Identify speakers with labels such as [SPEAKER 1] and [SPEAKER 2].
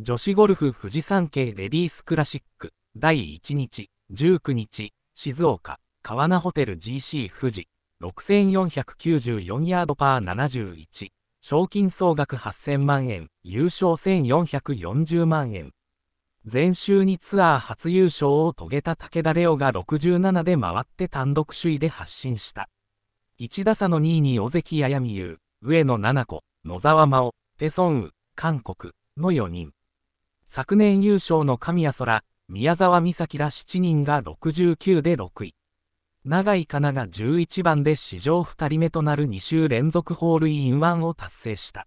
[SPEAKER 1] 女子ゴルフ富士山系レディースクラシック第1日19日静岡川名ホテル GC 富士6494ヤードパー71賞金総額8000万円優勝1440万円前週にツアー初優勝を遂げた武田レオが67で回って単独首位で発進した1打差の2位に尾関彩美優上野々子野沢真央ペ・ソンウ韓国の4人昨年優勝の神谷空、宮沢美咲ら7人が69で6位。永井かなが11番で史上2人目となる2週連続ホールインワンを達成した。